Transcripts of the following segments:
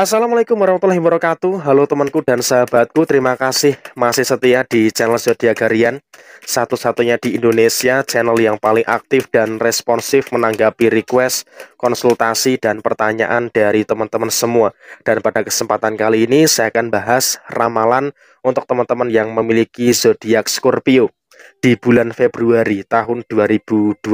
Assalamualaikum warahmatullahi wabarakatuh Halo temanku dan sahabatku Terima kasih masih setia di channel Zodiac Garian Satu-satunya di Indonesia Channel yang paling aktif dan responsif Menanggapi request, konsultasi, dan pertanyaan dari teman-teman semua Dan pada kesempatan kali ini Saya akan bahas ramalan Untuk teman-teman yang memiliki zodiak Scorpio di bulan Februari tahun 2023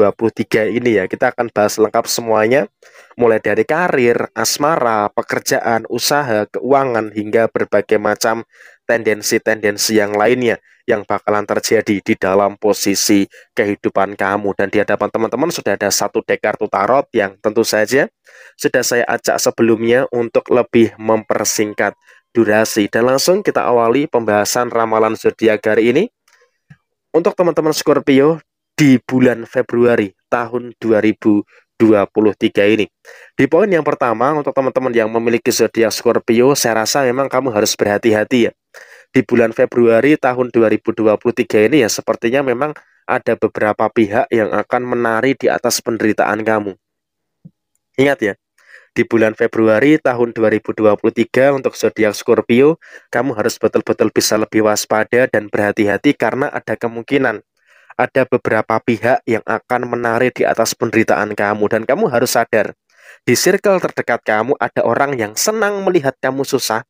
ini ya kita akan bahas lengkap semuanya mulai dari karir, asmara, pekerjaan, usaha, keuangan, hingga berbagai macam tendensi-tendensi yang lainnya yang bakalan terjadi di dalam posisi kehidupan kamu. Dan di hadapan teman-teman sudah ada satu deck kartu tarot yang tentu saja sudah saya ajak sebelumnya untuk lebih mempersingkat durasi. Dan langsung kita awali pembahasan ramalan zodiak hari ini. Untuk teman-teman Scorpio di bulan Februari tahun 2020. 23 ini. Di poin yang pertama untuk teman-teman yang memiliki zodiak Scorpio, saya rasa memang kamu harus berhati-hati ya. Di bulan Februari tahun 2023 ini ya sepertinya memang ada beberapa pihak yang akan menari di atas penderitaan kamu. Ingat ya, di bulan Februari tahun 2023 untuk zodiak Scorpio, kamu harus betul-betul bisa lebih waspada dan berhati-hati karena ada kemungkinan ada beberapa pihak yang akan menarik di atas penderitaan kamu dan kamu harus sadar di circle terdekat kamu ada orang yang senang melihat kamu susah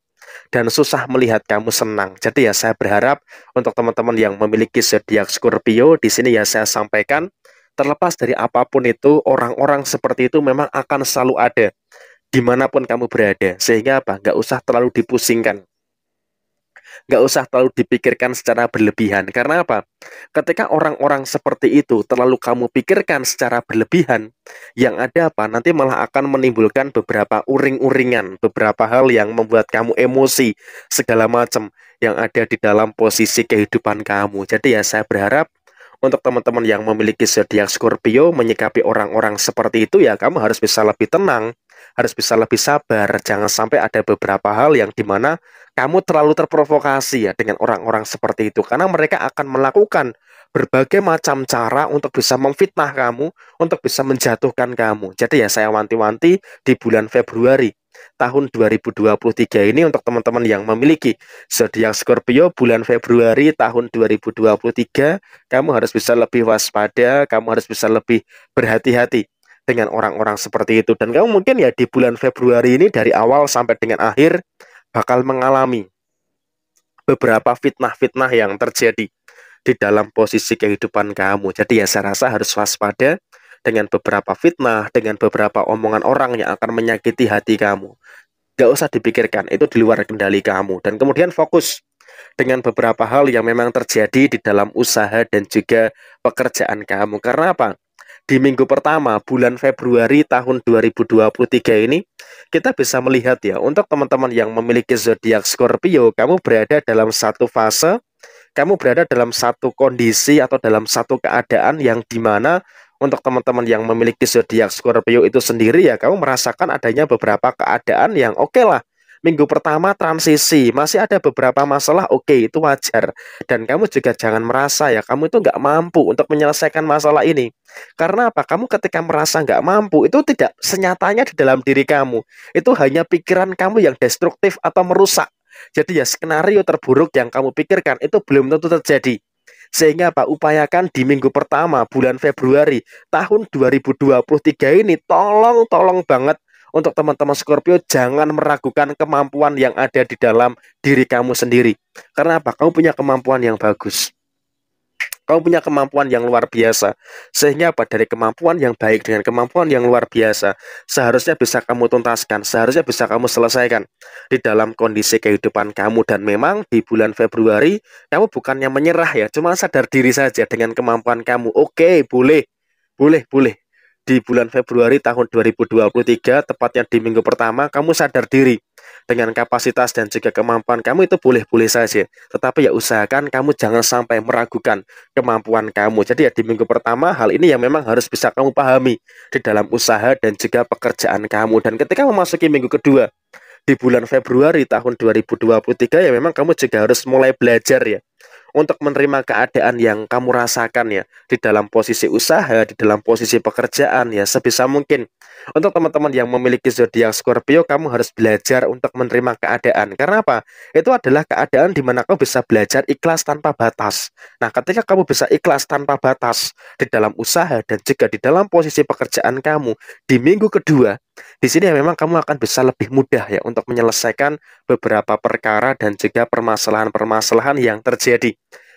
dan susah melihat kamu senang. Jadi ya saya berharap untuk teman-teman yang memiliki zodiak Scorpio di sini ya saya sampaikan terlepas dari apapun itu orang-orang seperti itu memang akan selalu ada dimanapun kamu berada sehingga apa nggak usah terlalu dipusingkan nggak usah terlalu dipikirkan secara berlebihan. Karena apa? Ketika orang-orang seperti itu terlalu kamu pikirkan secara berlebihan, yang ada apa? Nanti malah akan menimbulkan beberapa uring-uringan, beberapa hal yang membuat kamu emosi, segala macam yang ada di dalam posisi kehidupan kamu. Jadi ya saya berharap untuk teman-teman yang memiliki zodiak Scorpio menyikapi orang-orang seperti itu ya kamu harus bisa lebih tenang harus bisa lebih sabar. Jangan sampai ada beberapa hal yang dimana kamu terlalu terprovokasi ya dengan orang-orang seperti itu. Karena mereka akan melakukan berbagai macam cara untuk bisa memfitnah kamu, untuk bisa menjatuhkan kamu. Jadi ya saya wanti-wanti di bulan Februari tahun 2023 ini untuk teman-teman yang memiliki zodiak Scorpio bulan Februari tahun 2023, kamu harus bisa lebih waspada, kamu harus bisa lebih berhati-hati dengan orang-orang seperti itu dan kamu mungkin ya di bulan Februari ini dari awal sampai dengan akhir bakal mengalami beberapa fitnah-fitnah yang terjadi di dalam posisi kehidupan kamu. Jadi ya saya rasa harus waspada dengan beberapa fitnah, dengan beberapa omongan orang yang akan menyakiti hati kamu. Gak usah dipikirkan, itu di luar kendali kamu. Dan kemudian fokus dengan beberapa hal yang memang terjadi di dalam usaha dan juga pekerjaan kamu. Karena apa? di minggu pertama bulan Februari tahun 2023 ini kita bisa melihat ya untuk teman-teman yang memiliki zodiak Scorpio kamu berada dalam satu fase kamu berada dalam satu kondisi atau dalam satu keadaan yang dimana untuk teman-teman yang memiliki zodiak Scorpio itu sendiri ya kamu merasakan adanya beberapa keadaan yang oke okay lah minggu pertama transisi masih ada beberapa masalah oke okay, itu wajar dan kamu juga jangan merasa ya kamu itu nggak mampu untuk menyelesaikan masalah ini karena apa kamu ketika merasa nggak mampu itu tidak senyatanya di dalam diri kamu itu hanya pikiran kamu yang destruktif atau merusak jadi ya skenario terburuk yang kamu pikirkan itu belum tentu terjadi sehingga Pak upayakan di minggu pertama bulan Februari tahun 2023 ini tolong tolong banget untuk teman-teman Scorpio jangan meragukan kemampuan yang ada di dalam diri kamu sendiri. Karena apa? Kamu punya kemampuan yang bagus. Kamu punya kemampuan yang luar biasa. Sehingga apa? Dari kemampuan yang baik dengan kemampuan yang luar biasa, seharusnya bisa kamu tuntaskan, seharusnya bisa kamu selesaikan di dalam kondisi kehidupan kamu. Dan memang di bulan Februari, kamu bukannya menyerah ya, cuma sadar diri saja dengan kemampuan kamu. Oke, boleh, boleh, boleh di bulan Februari tahun 2023, tepatnya di minggu pertama, kamu sadar diri dengan kapasitas dan juga kemampuan kamu itu boleh-boleh saja. Tetapi ya usahakan kamu jangan sampai meragukan kemampuan kamu. Jadi ya di minggu pertama hal ini yang memang harus bisa kamu pahami di dalam usaha dan juga pekerjaan kamu. Dan ketika memasuki minggu kedua di bulan Februari tahun 2023 ya memang kamu juga harus mulai belajar ya untuk menerima keadaan yang kamu rasakan ya di dalam posisi usaha, di dalam posisi pekerjaan ya sebisa mungkin. Untuk teman-teman yang memiliki zodiak Scorpio, kamu harus belajar untuk menerima keadaan. Karena apa? Itu adalah keadaan di mana kamu bisa belajar ikhlas tanpa batas. Nah, ketika kamu bisa ikhlas tanpa batas di dalam usaha dan juga di dalam posisi pekerjaan kamu di minggu kedua, di sini memang kamu akan bisa lebih mudah ya untuk menyelesaikan beberapa perkara dan juga permasalahan-permasalahan yang terjadi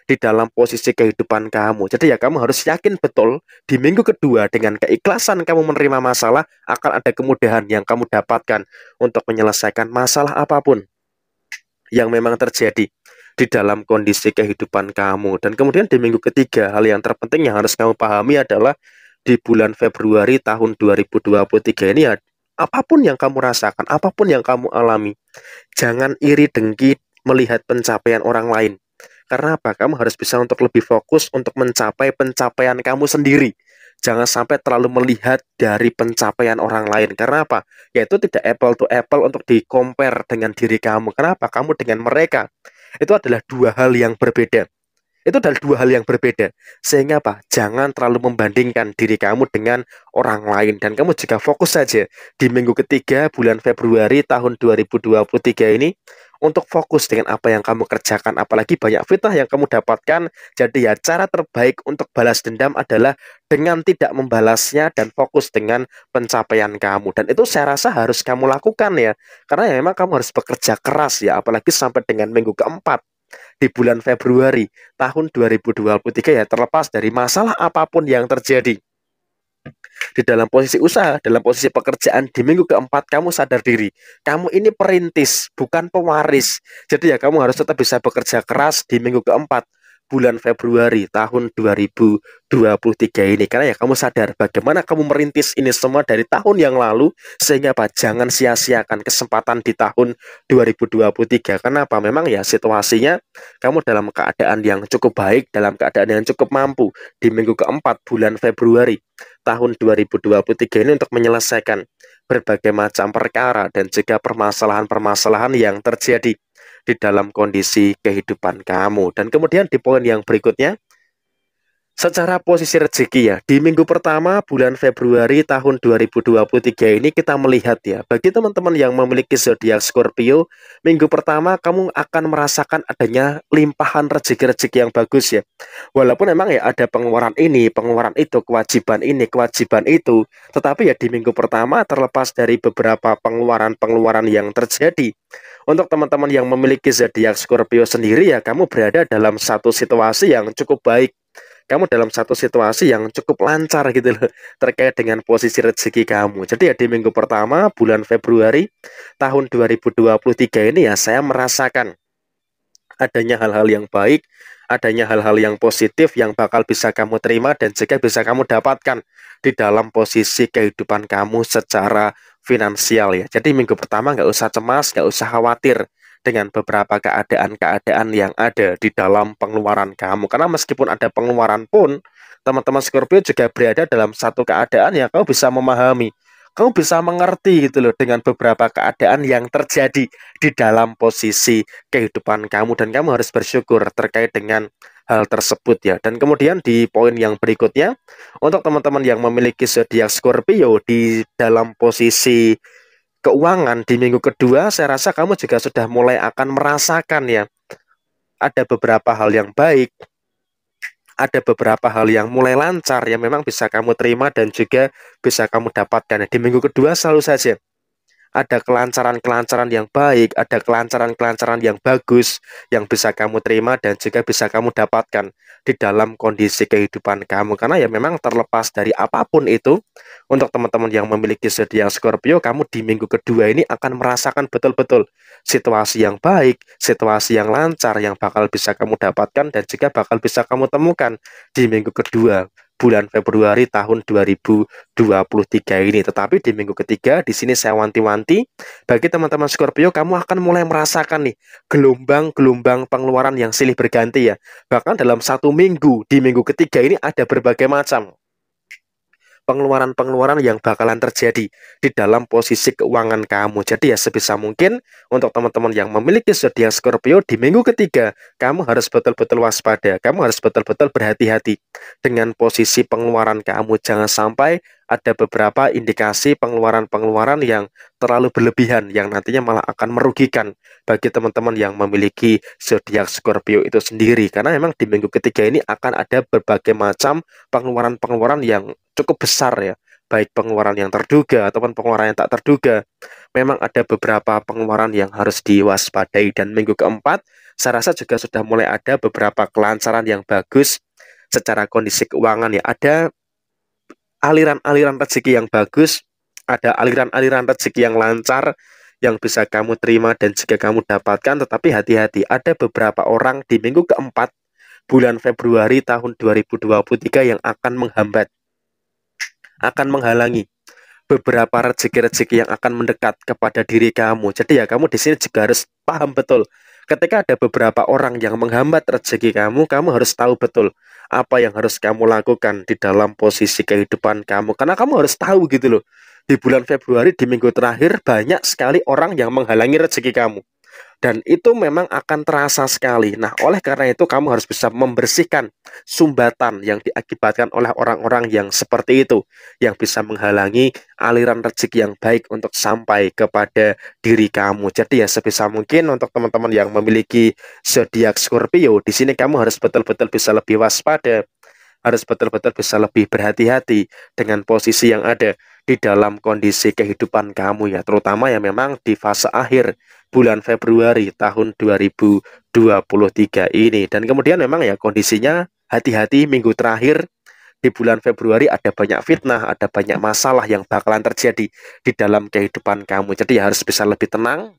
di dalam posisi kehidupan kamu. Jadi ya kamu harus yakin betul di minggu kedua dengan keikhlasan kamu menerima masalah akan ada kemudahan yang kamu dapatkan untuk menyelesaikan masalah apapun yang memang terjadi di dalam kondisi kehidupan kamu. Dan kemudian di minggu ketiga hal yang terpenting yang harus kamu pahami adalah di bulan Februari tahun 2023 ini ya apapun yang kamu rasakan, apapun yang kamu alami, jangan iri dengki melihat pencapaian orang lain. Karena apa? Kamu harus bisa untuk lebih fokus untuk mencapai pencapaian kamu sendiri. Jangan sampai terlalu melihat dari pencapaian orang lain. Karena apa? Yaitu tidak apple to apple untuk di-compare dengan diri kamu. Kenapa? Kamu dengan mereka. Itu adalah dua hal yang berbeda. Itu adalah dua hal yang berbeda. Sehingga apa? Jangan terlalu membandingkan diri kamu dengan orang lain dan kamu juga fokus saja di minggu ketiga bulan Februari tahun 2023 ini untuk fokus dengan apa yang kamu kerjakan apalagi banyak fitnah yang kamu dapatkan jadi ya cara terbaik untuk balas dendam adalah dengan tidak membalasnya dan fokus dengan pencapaian kamu dan itu saya rasa harus kamu lakukan ya karena ya memang kamu harus bekerja keras ya apalagi sampai dengan minggu keempat di bulan Februari tahun 2023 ya terlepas dari masalah apapun yang terjadi. Di dalam posisi usaha, dalam posisi pekerjaan di minggu keempat kamu sadar diri. Kamu ini perintis, bukan pewaris. Jadi ya kamu harus tetap bisa bekerja keras di minggu keempat bulan Februari tahun 2023 ini karena ya kamu sadar bagaimana kamu merintis ini semua dari tahun yang lalu sehingga apa jangan sia-siakan kesempatan di tahun 2023 kenapa memang ya situasinya kamu dalam keadaan yang cukup baik dalam keadaan yang cukup mampu di minggu keempat bulan Februari tahun 2023 ini untuk menyelesaikan berbagai macam perkara dan juga permasalahan-permasalahan yang terjadi di dalam kondisi kehidupan kamu. Dan kemudian di poin yang berikutnya, Secara posisi rezeki ya, di minggu pertama bulan Februari tahun 2023 ini kita melihat ya, bagi teman-teman yang memiliki zodiak Scorpio, minggu pertama kamu akan merasakan adanya limpahan rezeki-rezeki yang bagus ya. Walaupun memang ya ada pengeluaran ini, pengeluaran itu, kewajiban ini, kewajiban itu, tetapi ya di minggu pertama terlepas dari beberapa pengeluaran-pengeluaran yang terjadi, untuk teman-teman yang memiliki zodiak Scorpio sendiri ya kamu berada dalam satu situasi yang cukup baik kamu dalam satu situasi yang cukup lancar gitu loh terkait dengan posisi rezeki kamu. Jadi ya di minggu pertama bulan Februari tahun 2023 ini ya saya merasakan adanya hal-hal yang baik, adanya hal-hal yang positif yang bakal bisa kamu terima dan juga bisa kamu dapatkan di dalam posisi kehidupan kamu secara finansial ya. Jadi minggu pertama nggak usah cemas, nggak usah khawatir dengan beberapa keadaan-keadaan yang ada di dalam pengeluaran kamu. Karena meskipun ada pengeluaran pun, teman-teman Scorpio juga berada dalam satu keadaan yang kamu bisa memahami. kamu bisa mengerti gitu loh dengan beberapa keadaan yang terjadi di dalam posisi kehidupan kamu dan kamu harus bersyukur terkait dengan hal tersebut ya. Dan kemudian di poin yang berikutnya, untuk teman-teman yang memiliki zodiak Scorpio di dalam posisi keuangan di minggu kedua saya rasa kamu juga sudah mulai akan merasakan ya ada beberapa hal yang baik ada beberapa hal yang mulai lancar yang memang bisa kamu terima dan juga bisa kamu dapatkan di minggu kedua selalu saja ada kelancaran-kelancaran yang baik, ada kelancaran-kelancaran yang bagus yang bisa kamu terima dan juga bisa kamu dapatkan di dalam kondisi kehidupan kamu. Karena ya memang terlepas dari apapun itu, untuk teman-teman yang memiliki zodiak Scorpio, kamu di minggu kedua ini akan merasakan betul-betul situasi yang baik, situasi yang lancar yang bakal bisa kamu dapatkan dan juga bakal bisa kamu temukan di minggu kedua bulan Februari tahun 2023 ini. Tetapi di minggu ketiga di sini saya wanti-wanti bagi teman-teman Scorpio kamu akan mulai merasakan nih gelombang-gelombang pengeluaran yang silih berganti ya. Bahkan dalam satu minggu di minggu ketiga ini ada berbagai macam pengeluaran-pengeluaran yang bakalan terjadi di dalam posisi keuangan kamu. Jadi ya sebisa mungkin untuk teman-teman yang memiliki zodiak Scorpio di minggu ketiga, kamu harus betul-betul waspada, kamu harus betul-betul berhati-hati dengan posisi pengeluaran kamu. Jangan sampai ada beberapa indikasi pengeluaran-pengeluaran yang terlalu berlebihan yang nantinya malah akan merugikan bagi teman-teman yang memiliki zodiak Scorpio itu sendiri karena memang di minggu ketiga ini akan ada berbagai macam pengeluaran-pengeluaran yang cukup besar ya, baik pengeluaran yang terduga ataupun pengeluaran yang tak terduga. Memang ada beberapa pengeluaran yang harus diwaspadai dan minggu keempat saya rasa juga sudah mulai ada beberapa kelancaran yang bagus secara kondisi keuangan ya. Ada aliran-aliran rezeki yang bagus, ada aliran-aliran rezeki yang lancar yang bisa kamu terima dan jika kamu dapatkan tetapi hati-hati ada beberapa orang di minggu keempat bulan Februari tahun 2023 yang akan menghambat akan menghalangi beberapa rezeki-rezeki yang akan mendekat kepada diri kamu. Jadi ya kamu di sini juga harus paham betul. Ketika ada beberapa orang yang menghambat rezeki kamu, kamu harus tahu betul apa yang harus kamu lakukan di dalam posisi kehidupan kamu. Karena kamu harus tahu gitu loh. Di bulan Februari di minggu terakhir banyak sekali orang yang menghalangi rezeki kamu dan itu memang akan terasa sekali. Nah, oleh karena itu kamu harus bisa membersihkan sumbatan yang diakibatkan oleh orang-orang yang seperti itu yang bisa menghalangi aliran rezeki yang baik untuk sampai kepada diri kamu. Jadi ya sebisa mungkin untuk teman-teman yang memiliki zodiak Scorpio, di sini kamu harus betul-betul bisa lebih waspada, harus betul-betul bisa lebih berhati-hati dengan posisi yang ada di dalam kondisi kehidupan kamu ya, terutama ya memang di fase akhir bulan Februari tahun 2023 ini. Dan kemudian memang ya kondisinya hati-hati minggu terakhir di bulan Februari ada banyak fitnah, ada banyak masalah yang bakalan terjadi di dalam kehidupan kamu. Jadi ya harus bisa lebih tenang,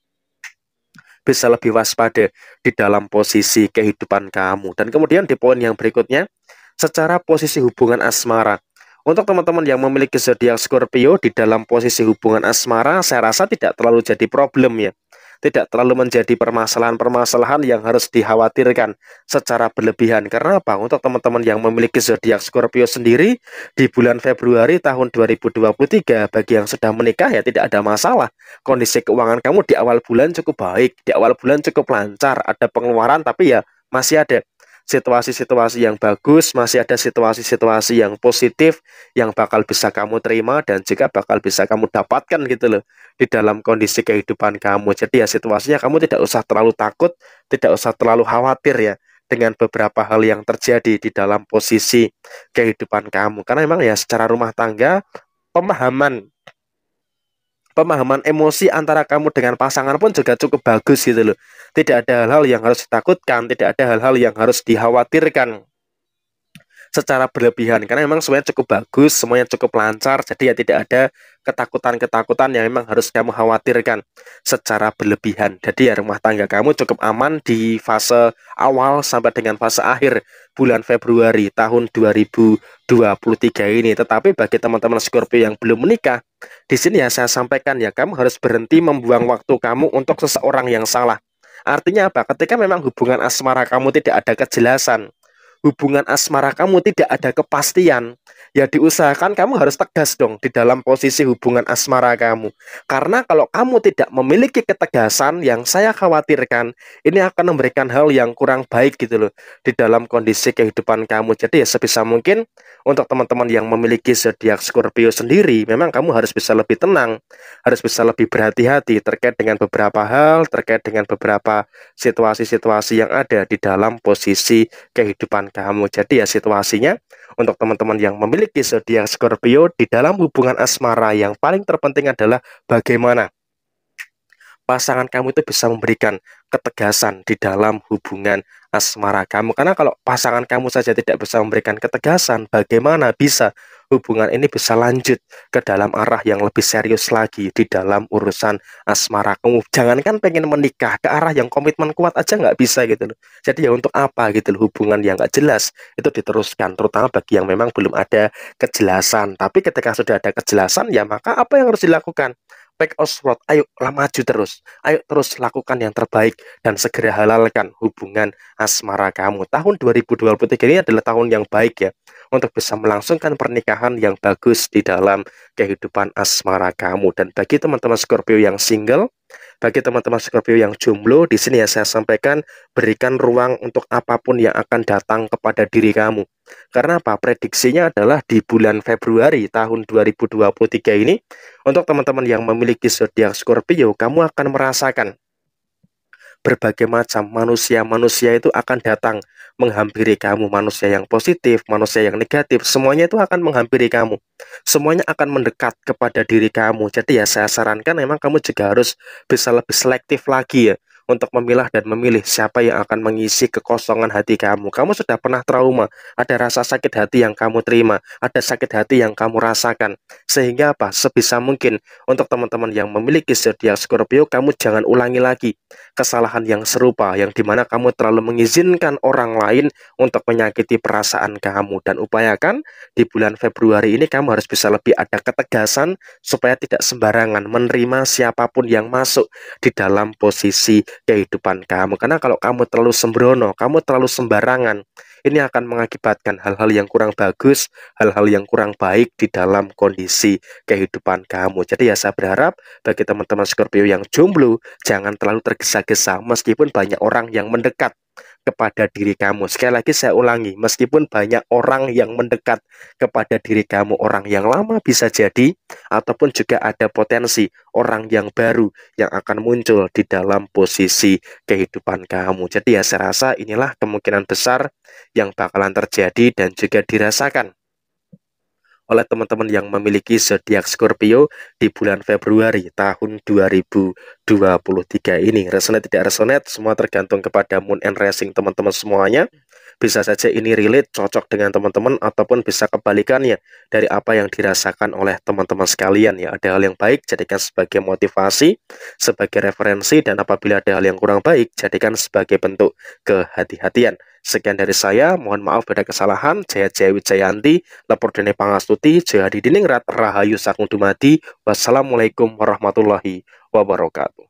bisa lebih waspada di dalam posisi kehidupan kamu. Dan kemudian di poin yang berikutnya, secara posisi hubungan asmara. Untuk teman-teman yang memiliki zodiak Scorpio di dalam posisi hubungan asmara, saya rasa tidak terlalu jadi problem ya. Tidak terlalu menjadi permasalahan-permasalahan yang harus dikhawatirkan secara berlebihan. Karena apa? Untuk teman-teman yang memiliki zodiak Scorpio sendiri di bulan Februari tahun 2023 bagi yang sudah menikah ya tidak ada masalah. Kondisi keuangan kamu di awal bulan cukup baik, di awal bulan cukup lancar, ada pengeluaran tapi ya masih ada situasi-situasi yang bagus, masih ada situasi-situasi yang positif yang bakal bisa kamu terima dan juga bakal bisa kamu dapatkan gitu loh di dalam kondisi kehidupan kamu. Jadi ya situasinya kamu tidak usah terlalu takut, tidak usah terlalu khawatir ya dengan beberapa hal yang terjadi di dalam posisi kehidupan kamu. Karena memang ya secara rumah tangga pemahaman pemahaman emosi antara kamu dengan pasangan pun juga cukup bagus gitu loh. Tidak ada hal-hal yang harus ditakutkan, tidak ada hal-hal yang harus dikhawatirkan secara berlebihan karena memang semuanya cukup bagus, semuanya cukup lancar, jadi ya tidak ada ketakutan-ketakutan yang memang harus kamu khawatirkan secara berlebihan. Jadi ya rumah tangga kamu cukup aman di fase awal sampai dengan fase akhir bulan Februari tahun 2023 ini. Tetapi bagi teman-teman Scorpio yang belum menikah, di sini ya saya sampaikan ya kamu harus berhenti membuang waktu kamu untuk seseorang yang salah. Artinya apa? Ketika memang hubungan asmara kamu tidak ada kejelasan, hubungan asmara kamu tidak ada kepastian, ya diusahakan kamu harus tegas dong di dalam posisi hubungan asmara kamu. Karena kalau kamu tidak memiliki ketegasan yang saya khawatirkan, ini akan memberikan hal yang kurang baik gitu loh di dalam kondisi kehidupan kamu. Jadi ya sebisa mungkin untuk teman-teman yang memiliki zodiak Scorpio sendiri, memang kamu harus bisa lebih tenang, harus bisa lebih berhati-hati terkait dengan beberapa hal, terkait dengan beberapa situasi-situasi yang ada di dalam posisi kehidupan kamu. Jadi ya situasinya untuk teman-teman yang memiliki zodiak Scorpio di dalam hubungan asmara yang paling terpenting adalah bagaimana pasangan kamu itu bisa memberikan ketegasan di dalam hubungan asmara kamu. Karena kalau pasangan kamu saja tidak bisa memberikan ketegasan, bagaimana bisa hubungan ini bisa lanjut ke dalam arah yang lebih serius lagi di dalam urusan asmara kamu. Jangankan pengen menikah ke arah yang komitmen kuat aja nggak bisa gitu loh. Jadi ya untuk apa gitu loh hubungan yang nggak jelas itu diteruskan terutama bagi yang memang belum ada kejelasan. Tapi ketika sudah ada kejelasan ya maka apa yang harus dilakukan? Back Oswald, ayo ayo maju terus, ayo terus lakukan yang terbaik dan segera halalkan hubungan asmara kamu. Tahun 2023 ini adalah tahun yang baik ya, untuk bisa melangsungkan pernikahan yang bagus di dalam kehidupan asmara kamu. Dan bagi teman-teman Scorpio yang single, bagi teman-teman Scorpio yang jomblo, di sini ya saya sampaikan berikan ruang untuk apapun yang akan datang kepada diri kamu. Karena apa? Prediksinya adalah di bulan Februari tahun 2023 ini untuk teman-teman yang memiliki zodiak Scorpio, kamu akan merasakan berbagai macam manusia-manusia itu akan datang menghampiri kamu. Manusia yang positif, manusia yang negatif, semuanya itu akan menghampiri kamu. Semuanya akan mendekat kepada diri kamu. Jadi ya saya sarankan memang kamu juga harus bisa lebih selektif lagi ya untuk memilah dan memilih siapa yang akan mengisi kekosongan hati kamu. Kamu sudah pernah trauma, ada rasa sakit hati yang kamu terima, ada sakit hati yang kamu rasakan. Sehingga apa? Sebisa mungkin untuk teman-teman yang memiliki zodiak Scorpio, kamu jangan ulangi lagi kesalahan yang serupa yang dimana kamu terlalu mengizinkan orang lain untuk menyakiti perasaan kamu dan upayakan di bulan Februari ini kamu harus bisa lebih ada ketegasan supaya tidak sembarangan menerima siapapun yang masuk di dalam posisi kehidupan kamu. Karena kalau kamu terlalu sembrono, kamu terlalu sembarangan, ini akan mengakibatkan hal-hal yang kurang bagus, hal-hal yang kurang baik di dalam kondisi kehidupan kamu. Jadi ya saya berharap bagi teman-teman Scorpio yang jomblo, jangan terlalu tergesa-gesa meskipun banyak orang yang mendekat kepada diri kamu. Sekali lagi saya ulangi, meskipun banyak orang yang mendekat kepada diri kamu, orang yang lama bisa jadi ataupun juga ada potensi orang yang baru yang akan muncul di dalam posisi kehidupan kamu. Jadi ya saya rasa inilah kemungkinan besar yang bakalan terjadi dan juga dirasakan oleh teman-teman yang memiliki zodiak Scorpio di bulan Februari tahun 2023 ini. Resonate tidak resonate, semua tergantung kepada moon and rising teman-teman semuanya. Bisa saja ini relate, cocok dengan teman-teman, ataupun bisa kebalikannya dari apa yang dirasakan oleh teman-teman sekalian. Ya, ada hal yang baik, jadikan sebagai motivasi, sebagai referensi, dan apabila ada hal yang kurang baik, jadikan sebagai bentuk kehati-hatian. Sekian dari saya, mohon maaf pada kesalahan. Jaya Jaya Wijayanti, Lepor Dene Pangastuti, Jaya Diningrat, Rahayu Sakung Dumadi. Wassalamualaikum warahmatullahi wabarakatuh.